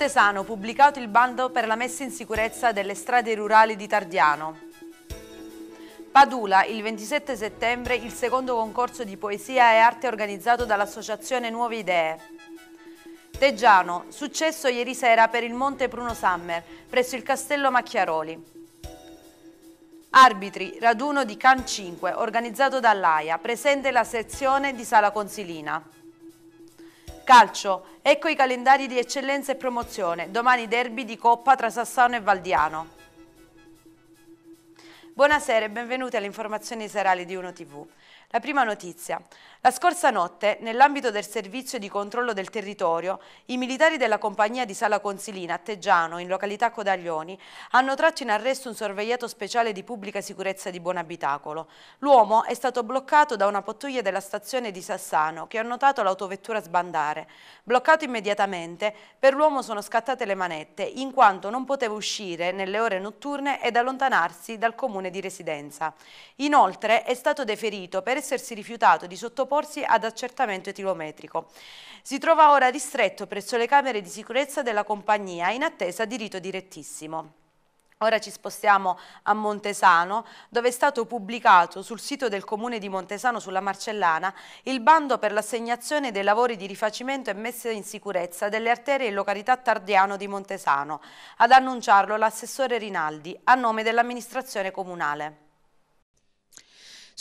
Montesano pubblicato il bando per la messa in sicurezza delle strade rurali di Tardiano. Padula, il 27 settembre, il secondo concorso di poesia e arte organizzato dall'associazione Nuove Idee. Teggiano, successo ieri sera per il Monte Pruno Summer, presso il Castello Macchiaroli. Arbitri, raduno di Can 5, organizzato dall'AIA, presente la sezione di Sala Consilina. Calcio, ecco i calendari di eccellenza e promozione, domani derby di Coppa tra Sassano e Valdiano. Buonasera e benvenuti alle informazioni serali di Uno TV. La prima notizia. La scorsa notte, nell'ambito del servizio di controllo del territorio, i militari della compagnia di Sala Consilina a Teggiano, in località Codaglioni, hanno tratto in arresto un sorvegliato speciale di pubblica sicurezza di Buonabitacolo. L'uomo è stato bloccato da una pattuglia della stazione di Sassano, che ha notato l'autovettura sbandare. Bloccato immediatamente, per l'uomo sono scattate le manette, in quanto non poteva uscire nelle ore notturne ed allontanarsi dal comune di residenza. Inoltre è stato deferito per essersi rifiutato di sottoporsi ad accertamento etilometrico. Si trova ora ristretto presso le camere di sicurezza della compagnia in attesa di rito direttissimo. Ora ci spostiamo a Montesano, dove è stato pubblicato sul sito del comune di Montesano sulla Marcellana il bando per l'assegnazione dei lavori di rifacimento e messa in sicurezza delle arterie in località Tardiano di Montesano. Ad annunciarlo l'assessore Rinaldi, a nome dell'amministrazione comunale.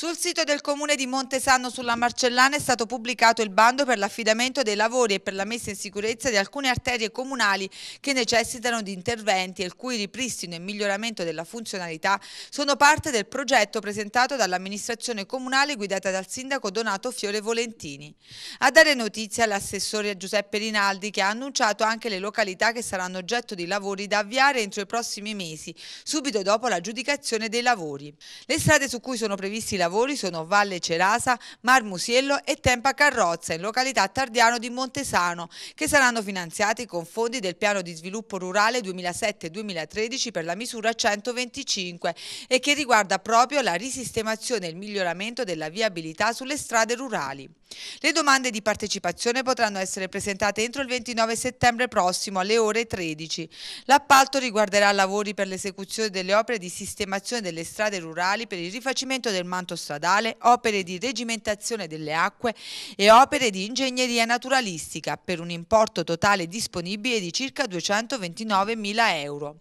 Sul sito del comune di Montesano sulla Marcellana è stato pubblicato il bando per l'affidamento dei lavori e per la messa in sicurezza di alcune arterie comunali che necessitano di interventi e il cui ripristino e miglioramento della funzionalità sono parte del progetto presentato dall'amministrazione comunale guidata dal sindaco Donato Fiore Volentini. A dare notizia l'assessore Giuseppe Rinaldi che ha annunciato anche le località che saranno oggetto di lavori da avviare entro i prossimi mesi, subito dopo l'aggiudicazione dei lavori. Le strade su cui sono previsti i lavori lavori sono Valle Cerasa, Mar Musiello e Tempa Carrozza in località Tardiano di Montesano che saranno finanziati con fondi del piano di sviluppo rurale 2007-2013 per la misura 125 e che riguarda proprio la risistemazione e il miglioramento della viabilità sulle strade rurali. Le domande di partecipazione potranno essere presentate entro il 29 settembre prossimo alle ore 13. L'appalto riguarderà lavori per l'esecuzione delle opere di sistemazione delle strade rurali per il rifacimento del manto stradale, opere di regimentazione delle acque e opere di ingegneria naturalistica per un importo totale disponibile di circa 229 mila euro.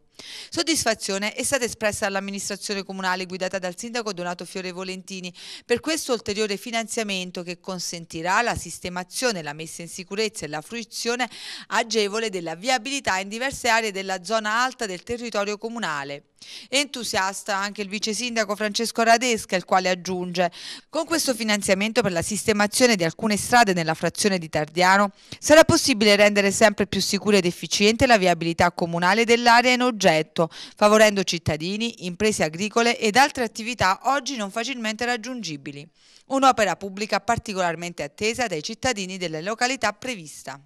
Soddisfazione è stata espressa dall'amministrazione comunale guidata dal sindaco Donato Fiore Volentini per questo ulteriore finanziamento che consentirà la sistemazione, la messa in sicurezza e la fruizione agevole della viabilità in diverse aree della zona alta del territorio comunale. Entusiasta anche il vice sindaco Francesco Radesca, il quale aggiunge con questo finanziamento per la sistemazione di alcune strade nella frazione di Tardiano sarà possibile rendere sempre più sicura ed efficiente la viabilità comunale dell'area in oggetto progetto, favorendo cittadini, imprese agricole ed altre attività oggi non facilmente raggiungibili. Un'opera pubblica particolarmente attesa dai cittadini delle località prevista.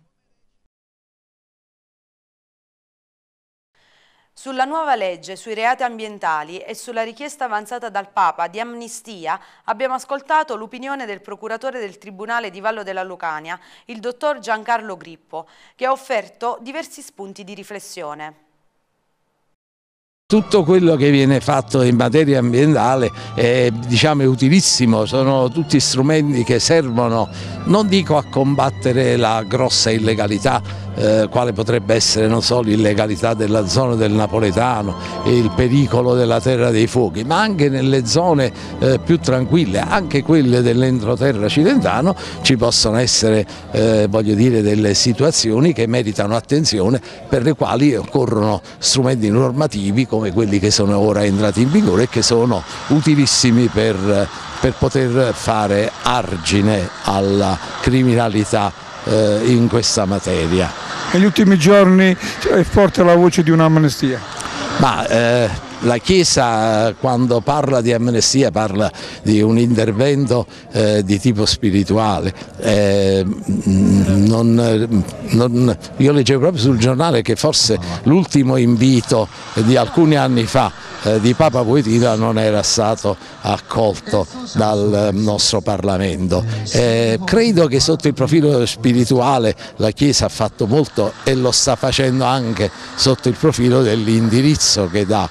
Sulla nuova legge sui reati ambientali e sulla richiesta avanzata dal Papa di amnistia abbiamo ascoltato l'opinione del procuratore del Tribunale di Vallo della Lucania, il dottor Giancarlo Grippo, che ha offerto diversi spunti di riflessione tutto quello che viene fatto in materia ambientale è, diciamo, è utilissimo, sono tutti strumenti che servono, non dico a combattere la grossa illegalità, eh, quale potrebbe essere non solo l'illegalità della zona del napoletano e il pericolo della terra dei fuochi, ma anche nelle zone eh, più tranquille, anche quelle dell'entroterra cilentano, ci possono essere eh, dire, delle situazioni che meritano attenzione per le quali occorrono strumenti normativi come quelli che sono ora entrati in vigore e che sono utilissimi per, per poter fare argine alla criminalità eh, in questa materia negli ultimi giorni è forte la voce di un'amnestia? Ma eh, la Chiesa quando parla di amnestia parla di un intervento eh, di tipo spirituale. Eh, mm, non, eh, non, io leggevo proprio sul giornale che forse l'ultimo invito di alcuni anni fa eh, di Papa Voitila non era stato accolto dal eh, nostro Parlamento. Eh, credo che sotto il profilo spirituale la Chiesa ha fatto molto e lo sta facendo anche sotto il profilo dell'indirizzo che dà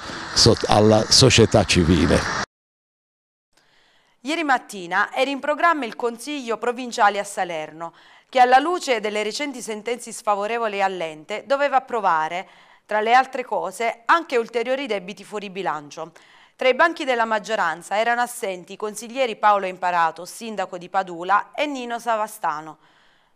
alla società civile. Ieri mattina era in programma il Consiglio Provinciale a Salerno, che alla luce delle recenti sentenze sfavorevoli all'ente doveva approvare tra le altre cose, anche ulteriori debiti fuori bilancio. Tra i banchi della maggioranza erano assenti i consiglieri Paolo Imparato, sindaco di Padula, e Nino Savastano,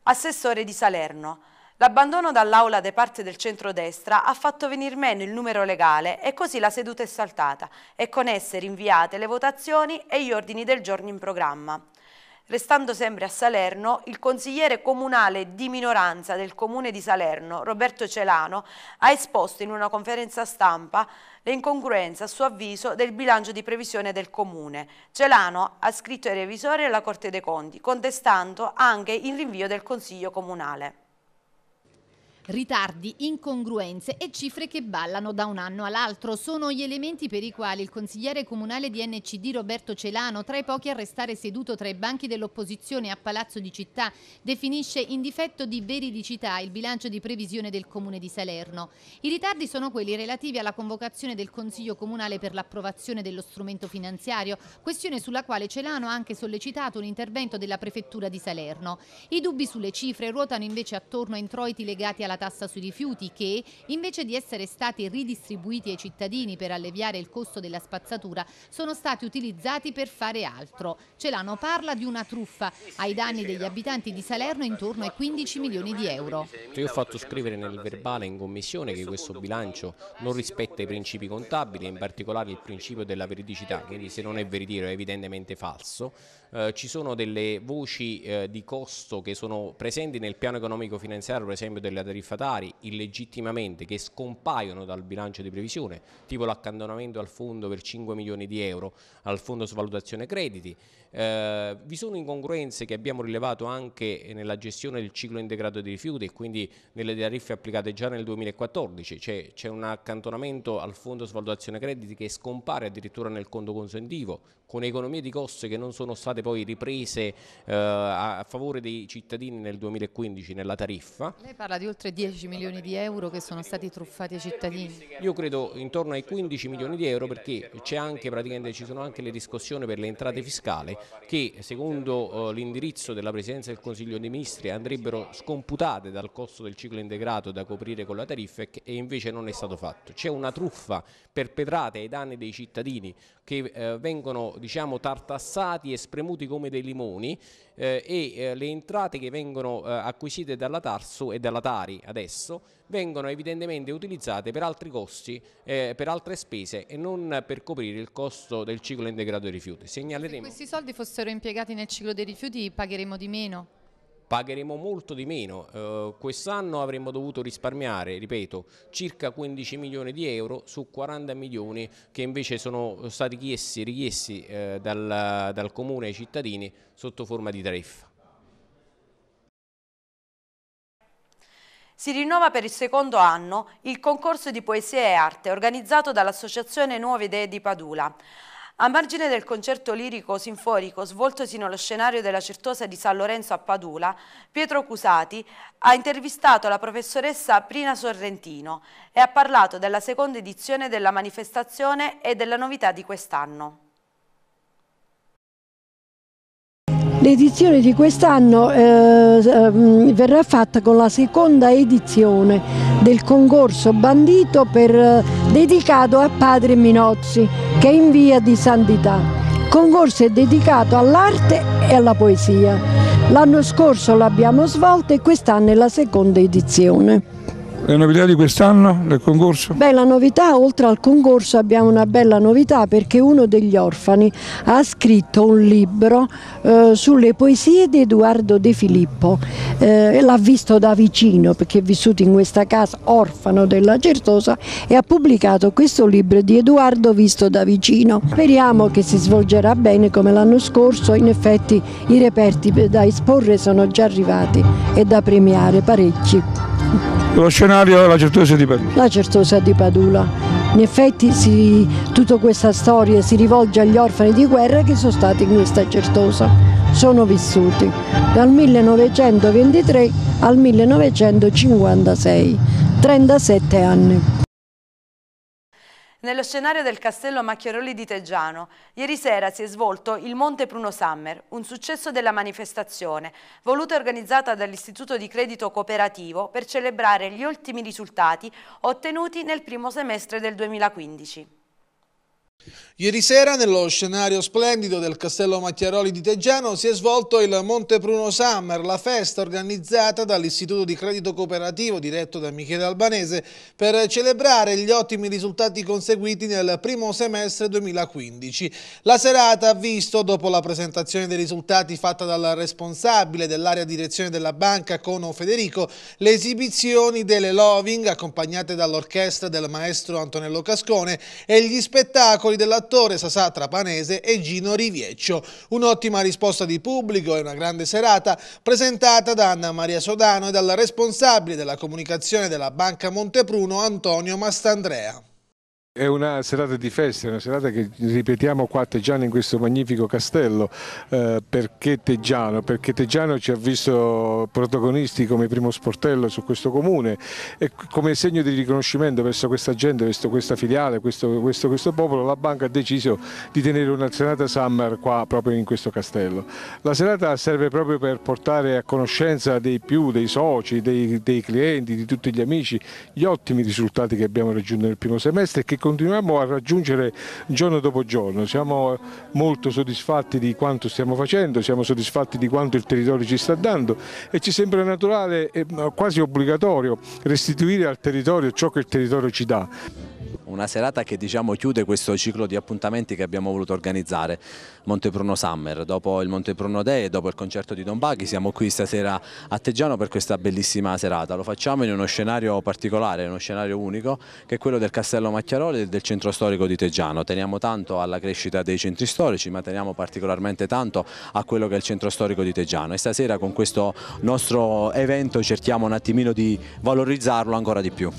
assessore di Salerno. L'abbandono dall'aula da parte del centrodestra ha fatto venir meno il numero legale e così la seduta è saltata e con esse rinviate le votazioni e gli ordini del giorno in programma. Restando sempre a Salerno, il consigliere comunale di minoranza del comune di Salerno, Roberto Celano, ha esposto in una conferenza stampa le incongruenze, a suo avviso, del bilancio di previsione del comune. Celano ha scritto ai revisori e alla Corte dei Conti, contestando anche il rinvio del Consiglio Comunale. Ritardi, incongruenze e cifre che ballano da un anno all'altro sono gli elementi per i quali il consigliere comunale di NCD Roberto Celano, tra i pochi a restare seduto tra i banchi dell'opposizione a Palazzo di Città, definisce in difetto di veridicità il bilancio di previsione del comune di Salerno. I ritardi sono quelli relativi alla convocazione del Consiglio comunale per l'approvazione dello strumento finanziario, questione sulla quale Celano ha anche sollecitato un intervento della prefettura di Salerno. I dubbi sulle cifre ruotano invece attorno a introiti legati alla la tassa sui rifiuti che, invece di essere stati ridistribuiti ai cittadini per alleviare il costo della spazzatura, sono stati utilizzati per fare altro. Celano parla di una truffa ai danni degli abitanti di Salerno intorno ai 15 milioni di euro. Cioè, io ho fatto scrivere nel verbale in commissione che questo bilancio non rispetta i principi contabili, in particolare il principio della veridicità, quindi se non è veritiero è evidentemente falso. Eh, ci sono delle voci eh, di costo che sono presenti nel piano economico finanziario, per esempio della tariffa tariffatari illegittimamente che scompaiono dal bilancio di previsione, tipo l'accantonamento al fondo per 5 milioni di euro, al fondo svalutazione crediti. Eh, vi sono incongruenze che abbiamo rilevato anche nella gestione del ciclo integrato dei rifiuti e quindi nelle tariffe applicate già nel 2014, c'è, c'è un accantonamento al fondo svalutazione crediti che scompare addirittura nel conto consentivo, con economie di costo che non sono state poi riprese eh, a, a favore dei cittadini nel 2015 nella tariffa. Lei parla di oltre 10 milioni di euro che sono stati truffati ai cittadini? Io credo intorno ai 15 milioni di euro perché anche, ci sono anche le discussioni per le entrate fiscali che secondo eh, l'indirizzo della Presidenza del Consiglio dei Ministri andrebbero scomputate dal costo del ciclo integrato da coprire con la tariffa e invece non è stato fatto. C'è una truffa perpetrata ai danni dei cittadini che eh, vengono diciamo, tartassati e spremuti come dei limoni eh, e le entrate che vengono acquisite dalla Tarso e dalla Tari adesso vengono evidentemente utilizzate per altri costi, eh, per altre spese e non per coprire il costo del ciclo integrato dei rifiuti. Segnaleremo... Se questi soldi fossero impiegati nel ciclo dei rifiuti pagheremo di meno? pagheremo molto di meno. Eh, Quest'anno avremmo dovuto risparmiare, ripeto, circa 15 milioni di euro su 40 milioni che invece sono stati chiesti, richiesti eh, dal, dal Comune ai cittadini sotto forma di tariffa. Si rinnova per il secondo anno il concorso di poesia e arte organizzato dall'Associazione Nuove Idee di Padula. A margine del concerto lirico sinforico svoltosi nello scenario della Certosa di San Lorenzo a Padula, Pietro Cusati ha intervistato la professoressa Prina Sorrentino e ha parlato della seconda edizione della manifestazione e della novità di quest'anno. L'edizione di quest'anno eh, ehm, verrà fatta con la seconda edizione del concorso bandito per, eh, dedicato a Padre Minozzi che è in via di Santità. Il concorso è dedicato all'arte e alla poesia. L'anno scorso l'abbiamo svolto e quest'anno è la seconda edizione. Le novità di quest'anno del concorso? Beh, la novità, oltre al concorso, abbiamo una bella novità perché uno degli orfani ha scritto un libro eh, sulle poesie di Edoardo De Filippo eh, e l'ha visto da vicino perché è vissuto in questa casa orfano della Certosa e ha pubblicato questo libro di Edoardo visto da vicino. Speriamo che si svolgerà bene come l'anno scorso, in effetti i reperti da esporre sono già arrivati e da premiare parecchi. Lo scenario è la Certosa di Padula. La Certosa di Padula. In effetti si, tutta questa storia si rivolge agli orfani di guerra che sono stati in questa Certosa, sono vissuti dal 1923 al 1956, 37 anni. Nello scenario del castello Macchiaroli di Teggiano, ieri sera si è svolto il Monte Pruno Summer, un successo della manifestazione, voluta e organizzata dall'Istituto di Credito Cooperativo per celebrare gli ultimi risultati ottenuti nel primo semestre del 2015. Ieri sera, nello scenario splendido del Castello Macchiaroli di Teggiano, si è svolto il Monte Pruno Summer, la festa organizzata dall'Istituto di Credito Cooperativo diretto da Michele Albanese per celebrare gli ottimi risultati conseguiti nel primo semestre 2015. La serata ha visto, dopo la presentazione dei risultati fatta dal responsabile dell'area direzione della banca, Cono Federico, le esibizioni delle Loving, accompagnate dall'orchestra del maestro Antonello Cascone, e gli spettacoli spettacoli dell'attore Sasà Trapanese e Gino Rivieccio. Un'ottima risposta di pubblico e una grande serata presentata da Anna Maria Sodano e dal responsabile della comunicazione della Banca Montepruno Antonio Mastandrea. È una serata di festa, è una serata che ripetiamo qua a Teggiano in questo magnifico castello, eh, perché Teggiano? Perché Teggiano ci ha visto protagonisti come primo sportello su questo comune e come segno di riconoscimento verso questa gente, verso questa filiale, questo, questo, questo popolo, la banca ha deciso di tenere una serata summer qua proprio in questo castello. La serata serve proprio per portare a conoscenza dei più, dei soci, dei, dei clienti, di tutti gli amici, gli ottimi risultati che abbiamo raggiunto nel primo semestre e che continuiamo a raggiungere giorno dopo giorno. Siamo molto soddisfatti di quanto stiamo facendo, siamo soddisfatti di quanto il territorio ci sta dando e ci sembra naturale e quasi obbligatorio restituire al territorio ciò che il territorio ci dà una serata che diciamo, chiude questo ciclo di appuntamenti che abbiamo voluto organizzare, Montepruno Summer, dopo il Montepruno Day e dopo il concerto di Don Baghi siamo qui stasera a Teggiano per questa bellissima serata, lo facciamo in uno scenario particolare, uno scenario unico che è quello del Castello Macchiaroli e del centro storico di Teggiano, teniamo tanto alla crescita dei centri storici ma teniamo particolarmente tanto a quello che è il centro storico di Teggiano e stasera con questo nostro evento cerchiamo un attimino di valorizzarlo ancora di più.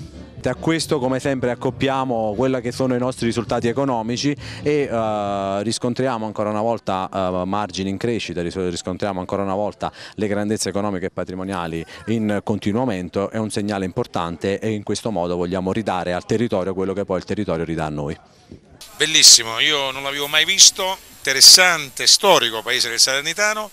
A questo come sempre accoppiamo quelli che sono i nostri risultati economici e eh, riscontriamo ancora una volta eh, margini in crescita, riscontriamo ancora una volta le grandezze economiche e patrimoniali in continuo aumento, è un segnale importante e in questo modo vogliamo ridare al territorio quello che poi il territorio ridà a noi. Bellissimo, io non l'avevo mai visto, interessante, storico paese del Salernitano.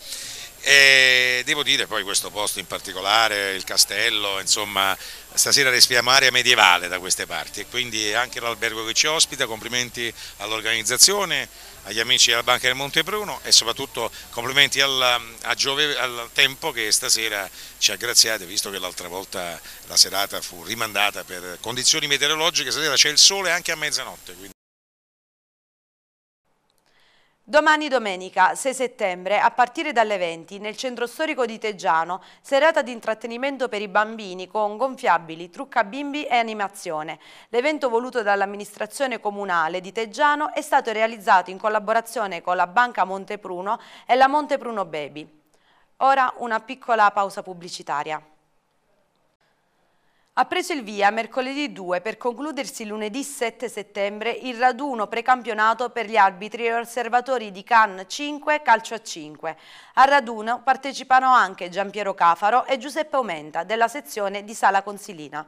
E devo dire poi questo posto in particolare, il castello, insomma stasera respiriamo aria medievale da queste parti e quindi anche l'albergo che ci ospita, complimenti all'organizzazione, agli amici della Banca del Monte Bruno e soprattutto complimenti al, al tempo che stasera ci ha graziato visto che l'altra volta la serata fu rimandata per condizioni meteorologiche, stasera c'è il sole anche a mezzanotte. Quindi... Domani domenica 6 settembre, a partire dalle 20, nel centro storico di Teggiano, serata di intrattenimento per i bambini con gonfiabili, trucca bimbi e animazione. L'evento voluto dall'amministrazione comunale di Teggiano è stato realizzato in collaborazione con la Banca Montepruno e la Montepruno Baby. Ora una piccola pausa pubblicitaria. Ha preso il via mercoledì 2 per concludersi lunedì 7 settembre il raduno precampionato per gli arbitri e osservatori di Cannes 5 calcio a 5. Al raduno partecipano anche Giampiero Cafaro e Giuseppe Aumenta della sezione di Sala Consilina.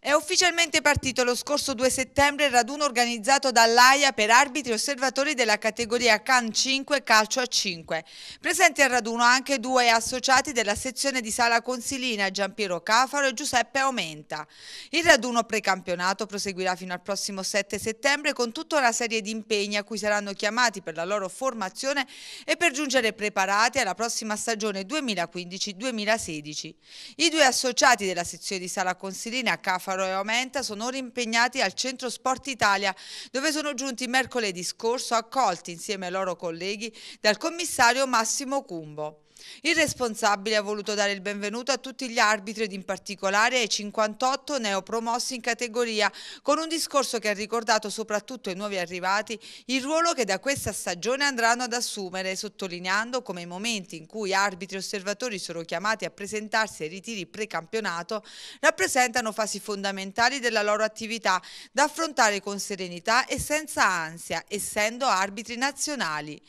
È ufficialmente partito lo scorso 2 settembre il raduno organizzato dall'AIA per arbitri e osservatori della categoria CAN 5 Calcio a 5. Presenti al raduno anche due associati della sezione di Sala Consilina, Giampiero Cafaro e Giuseppe Aumenta. Il raduno precampionato proseguirà fino al prossimo 7 settembre con tutta una serie di impegni a cui saranno chiamati per la loro formazione e per giungere preparati alla prossima stagione 2015-2016. I due associati della sezione di Sala Consilina, Cafaro Alfa Romeo Menta sono ora impegnati al Centro Sport Italia, dove sono giunti mercoledì scorso accolti insieme ai loro colleghi dal commissario Massimo Cumbo. Il responsabile ha voluto dare il benvenuto a tutti gli arbitri ed in particolare ai 58 neopromossi in categoria, con un discorso che ha ricordato soprattutto ai nuovi arrivati il ruolo che da questa stagione andranno ad assumere, sottolineando come i momenti in cui arbitri e osservatori sono chiamati a presentarsi ai ritiri precampionato rappresentano fasi fondamentali della loro attività da affrontare con serenità e senza ansia, essendo arbitri nazionali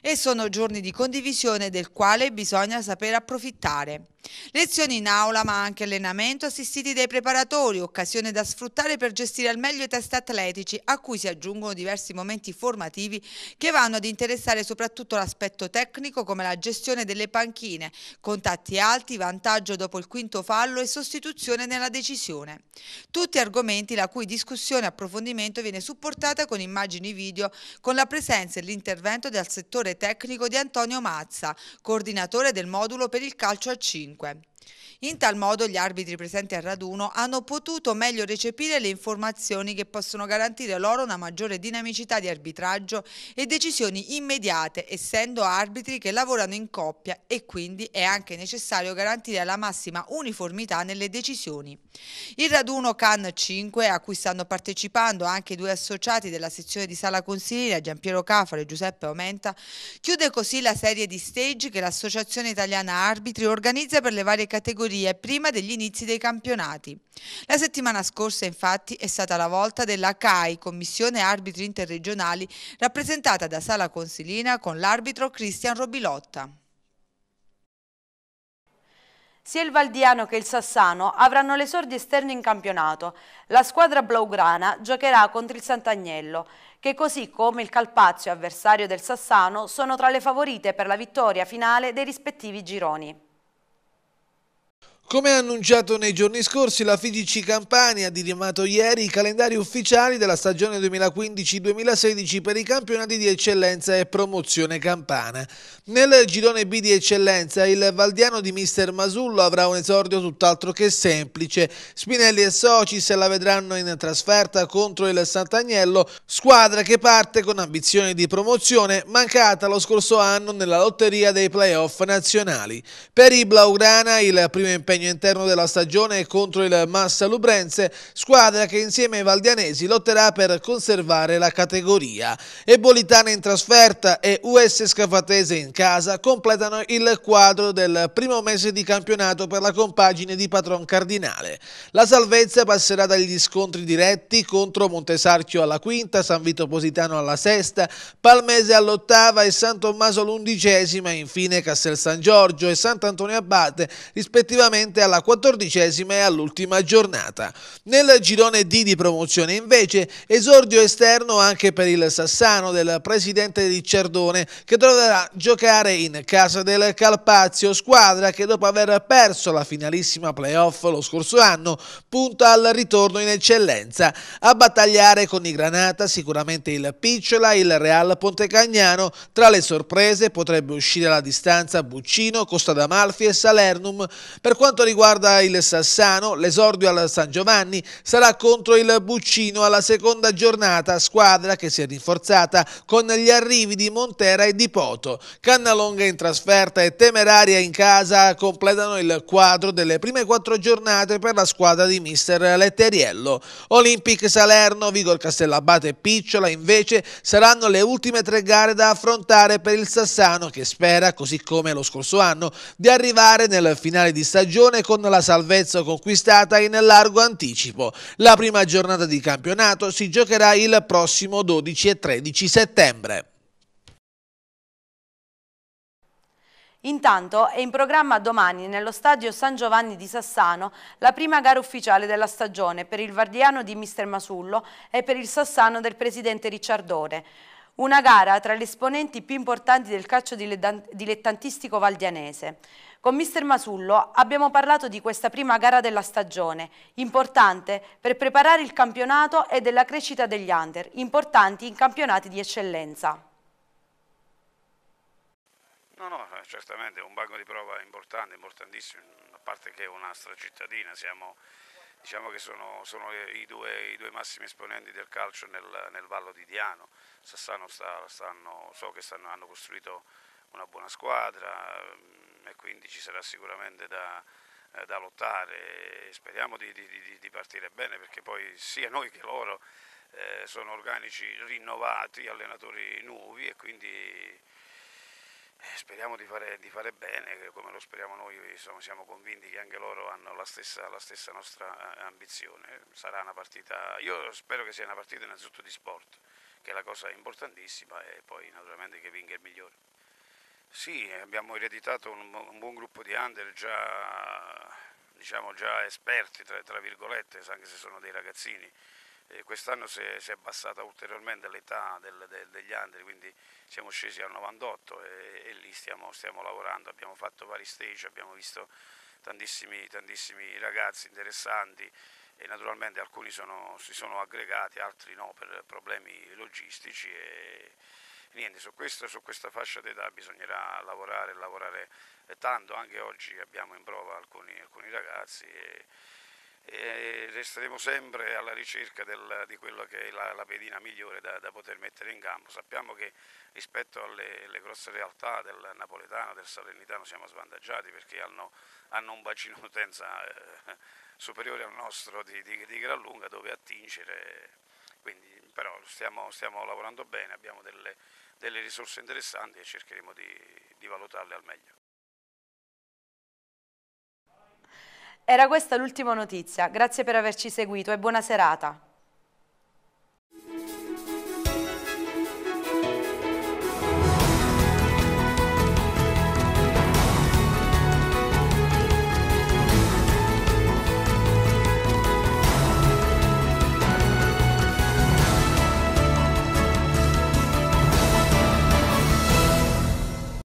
e sono giorni di condivisione del quale bisogna saper approfittare. Lezioni in aula ma anche allenamento assistiti dai preparatori, occasione da sfruttare per gestire al meglio i test atletici a cui si aggiungono diversi momenti formativi che vanno ad interessare soprattutto l'aspetto tecnico come la gestione delle panchine, contatti alti, vantaggio dopo il quinto fallo e sostituzione nella decisione. Tutti argomenti la cui discussione e approfondimento viene supportata con immagini video con la presenza e l'intervento del settore tecnico di Antonio Mazza, coordinatore del modulo per il calcio a 5. 关。In tal modo gli arbitri presenti al raduno hanno potuto meglio recepire le informazioni che possono garantire loro una maggiore dinamicità di arbitraggio e decisioni immediate, essendo arbitri che lavorano in coppia e quindi è anche necessario garantire la massima uniformità nelle decisioni. Il raduno CAN 5, a cui stanno partecipando anche i due associati della sezione di Sala Consigliera, Giampiero Cafaro e Giuseppe Aumenta, chiude così la serie di stage che l'Associazione Italiana Arbitri organizza per le varie categorie categorie prima degli inizi dei campionati. La settimana scorsa infatti è stata la volta della CAI, Commissione Arbitri Interregionali, rappresentata da Sala Consilina con l'arbitro Cristian Robilotta. Sia il Valdiano che il Sassano avranno le sordi esterne in campionato. La squadra blaugrana giocherà contro il Sant'Agnello, che così come il Calpazio avversario del Sassano sono tra le favorite per la vittoria finale dei rispettivi gironi. Come annunciato nei giorni scorsi, la FIGC Campania ha diramato ieri i calendari ufficiali della stagione 2015-2016 per i campionati di eccellenza e promozione campana. Nel girone B di eccellenza, il Valdiano di Mister Masullo avrà un esordio tutt'altro che semplice. Spinelli e Soci se la vedranno in trasferta contro il Sant'Agnello, squadra che parte con ambizioni di promozione, mancata lo scorso anno nella lotteria dei playoff nazionali. Per i Blaugrana il primo impegno impegno interno della stagione contro il Massa Lubrense, squadra che insieme ai Valdianesi lotterà per conservare la categoria. E Bolitana in trasferta e US Scafatese in casa completano il quadro del primo mese di campionato per la compagine di Patron Cardinale. La salvezza passerà dagli scontri diretti contro Montesarchio alla quinta, San Vito Positano alla sesta, Palmese all'ottava e San Tommaso all'undicesima, infine Castel San Giorgio e Sant'Antonio Abate rispettivamente corrispondente alla quattordicesima e all'ultima giornata. Nel girone D di promozione invece esordio esterno anche per il Sassano del presidente di Cerdone che dovrà giocare in casa del Calpazio, squadra che dopo aver perso la finalissima playoff lo scorso anno punta al ritorno in eccellenza. A battagliare con i Granata sicuramente il Picciola, il Real Pontecagnano, tra le sorprese potrebbe uscire la distanza Buccino, Costa d'Amalfi e Salernum. Per quanto quanto riguarda il Sassano, l'esordio al San Giovanni sarà contro il Buccino alla seconda giornata, squadra che si è rinforzata con gli arrivi di Montera e di Poto. Cannalonga in trasferta e Temeraria in casa completano il quadro delle prime quattro giornate per la squadra di mister Letteriello. Olympic Salerno, Vigor Castellabate e Picciola invece saranno le ultime tre gare da affrontare per il Sassano che spera, così come lo scorso anno, di arrivare nel finale di stagione Frosinone con la salvezza conquistata in largo anticipo. La prima giornata di campionato si giocherà il prossimo 12 e 13 settembre. Intanto è in programma domani nello stadio San Giovanni di Sassano la prima gara ufficiale della stagione per il Vardiano di Mister Masullo e per il Sassano del presidente Ricciardone. Una gara tra gli esponenti più importanti del calcio dilettantistico valdianese. Con mister Masullo abbiamo parlato di questa prima gara della stagione, importante per preparare il campionato e della crescita degli under, importanti in campionati di eccellenza. No, no, eh, certamente è un banco di prova importante, importantissimo, a parte che è una cittadina, siamo diciamo che sono, sono i, due, i, due, massimi esponenti del calcio nel, nel Vallo di Diano. Sassano sta, stanno, so che stanno, hanno costruito una buona squadra mm, e quindi ci sarà sicuramente da, eh, da lottare. Speriamo di, di, di, partire bene perché poi sia noi che loro eh, sono organici rinnovati, allenatori nuovi e quindi eh, speriamo di fare, di fare, bene, come lo speriamo noi, insomma, siamo convinti che anche loro hanno la stessa, la stessa, nostra eh, ambizione. Sarà una partita, io spero che sia una partita innanzitutto di sport, che è la cosa importantissima e poi naturalmente che vinca il migliore. Sì, abbiamo ereditato un, un buon gruppo di under già, diciamo, già esperti, tra, tra virgolette, anche se sono dei ragazzini. Eh, quest'anno si è, si è, abbassata ulteriormente l'età del, del, degli under, quindi siamo scesi al 98 e, e lì stiamo, stiamo, lavorando, abbiamo fatto vari stage, abbiamo visto tantissimi, tantissimi ragazzi interessanti e naturalmente alcuni sono, si sono aggregati, altri no per problemi logistici. E, niente, su questa, su questa fascia d'età bisognerà lavorare, lavorare tanto, anche oggi abbiamo in prova alcuni, alcuni ragazzi. E, e resteremo sempre alla ricerca del, di quella che è la, la pedina migliore da, da, poter mettere in campo. Sappiamo che rispetto alle, alle, grosse realtà del napoletano, del salernitano siamo svantaggiati perché hanno, hanno un bacino d'utenza eh, superiore al nostro di, di, di, gran lunga dove attingere, quindi, però stiamo, stiamo lavorando bene, abbiamo delle, delle risorse interessanti e cercheremo di, di valutarle al meglio. Era questa l'ultima notizia, grazie per averci seguito e buona serata.